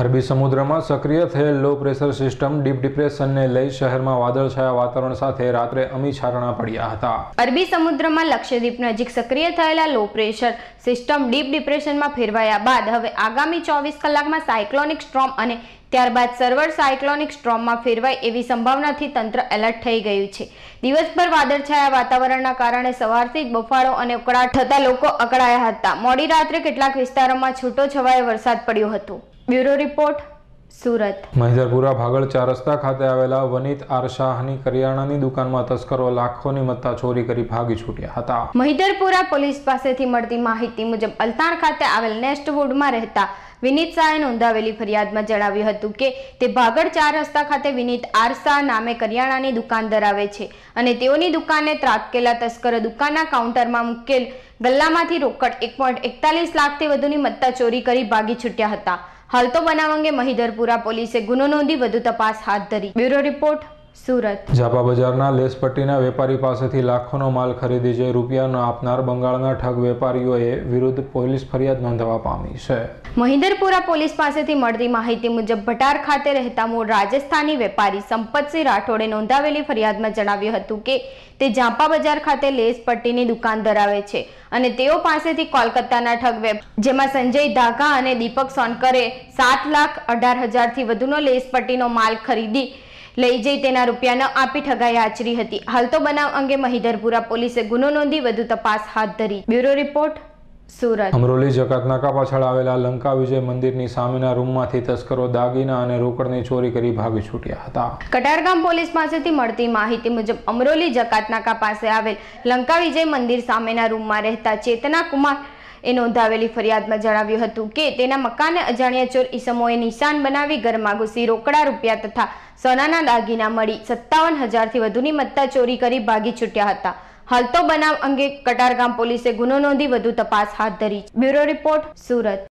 અરબી સમુદ્રમાં સક્રિય થયેલ લો પ્રેશર સિસ્ટમ ડીપ ડિપ્રેશનને લઈ શહેરમાં વાદળછાયા વાતાવરણ સાથે રાત્રે અમી છાટણા પડ્યા હતા અરબી સમુદ્રમાં લક્ષદ્વીપ નજીક સક્રિય થયેલા લો પ્રેશર સિસ્ટમ ડીપ ડિપ્રેશનમાં ફેરવાયા બાદ હવે આગામી ચોવીસ કલાકમાં સાયક્લોનિક સ્ટ્રોમ અને ત્યારબાદ સર્વર સાયક્લોનિક સ્ટ્રોમમાં ફેરવાય એવી સંભાવનાથી તંત્ર એલર્ટ થઈ ગયું છે દિવસભર વાદળછાયા વાતાવરણના કારણે સવારથી જ બફાળો અને ઉકળાટ થતા લોકો અકળાયા હતા મોડી રાત્રે કેટલાક વિસ્તારોમાં છૂટો છવાયો વરસાદ પડ્યો હતો બ્યુરો રિપોર્ટ સુરત મહિધરપુરા ભાગળ ચાર રસ્તા ખાતે આવેલા વનિત આર શાહની કરિયાણાની દુકાનમાં તસ્કરો લાખોની મત્તા ચોરી કરી ભાગી છૂટ્યા હતા મહિધરપુરા પોલીસ પાસેથી મળતી માહિતી મુજબ અલતાણ ખાતે આવેલ નેસ્ટવુડમાં રહેતા વિનીત શાહે નોંધાવેલી ફરિયાદમાં જણાવ્યું હતું કે તે ભાગળ ચાર રસ્તા ખાતે વિનીત આર નામે કરિયાણાની દુકાન ધરાવે છે અને તેઓની દુકાને ત્રાટકેલા તસ્કરો દુકાનના કાઉન્ટરમાં મૂકેલ ગલ્લામાંથી રોકડ એક પોઈન્ટ એકતાલીસ લાખથી વધુની મત્તા ચોરી કરી ભાગી છૂટ્યા હતા હાલ તો બનાવ અંગે મહિધરપુરા પોલીસે ગુનો નોંધી વધુ તપાસ હાથ ધરી બ્યુરો રિપોર્ટ સુરત ઝાપા બજારના લેસપટ્ટીના વેપારી પાસેથી લાખોનો માલ ખરીદી જે રૂપિયાનો આપનાર બંગાળના ઠગ વેપારીઓએ વિરુદ્ધ પોલીસ ફરિયાદ નોંધવા પામી છે મહિન્દરપુરા પોલીસ પાસેથી મળતી માહિતી મુજબ ભટાર ખાતે રહેતા મૂળ રાજસ્થાની વેપારી સંપતસિંહ રાઠોડે નોંધાવેલી ફરિયાદમાં જણાવ્યું હતું કે તે ઝાંપા બજાર ખાતે લેસપટ્ટીની દુકાન ધરાવે છે અને તેઓ પાસેથી કોલકાતાના ઠગ વેપ જેમાં સંજય ધાકા અને દીપક સોનકરે સાત લાખ અઢાર હજારથી વધુનો લેસ પટ્ટીનો માલ ખરીદી લઈ જઈ તેના રૂપિયા આપી ઠગાઈ આચરી હતી હાલ તો બનાવ અંગે મહિધરપુરા પોલીસે ગુનો નોંધી વધુ તપાસ હાથ ધરી બ્યુરો રિપોર્ટ સુરત અમરોલી જકાતનાકા પાછળ આવેલા લંકા વિજય મંદિરની સામેના રૂમમાંથી તસ્કરો દાગીના અને રોકડની ચોરી કરી ભાગી છૂટ્યા હતા કટારગામ પોલીસ પાસેથી મળતી માહિતી મુજબ અમરોલી જકાતનાકા પાસે આવેલ લંકા વિજય મંદિર સામેના રૂમમાં રહેતા ચેતના કુમાર એ નોંધાવેલી ફરિયાદમાં જણાવ્યું હતું કે તેના મકાનને અજાણ્યા ચોર ઈસમોએ નિશાન બનાવી ઘરમાં ઘૂસી રોકડા રૂપિયા તથા સોનાના દાગીના મળી સત્તાવન હજારથી વધુની મત્તા ચોરી કરી ભાગી છૂટ્યા હતા હાલ તો બનાવ અંગે કટારગામ પોલીસે ગુનો નોંધી વધુ તપાસ હાથ ધરી બ્યુરો રિપોર્ટ સુરત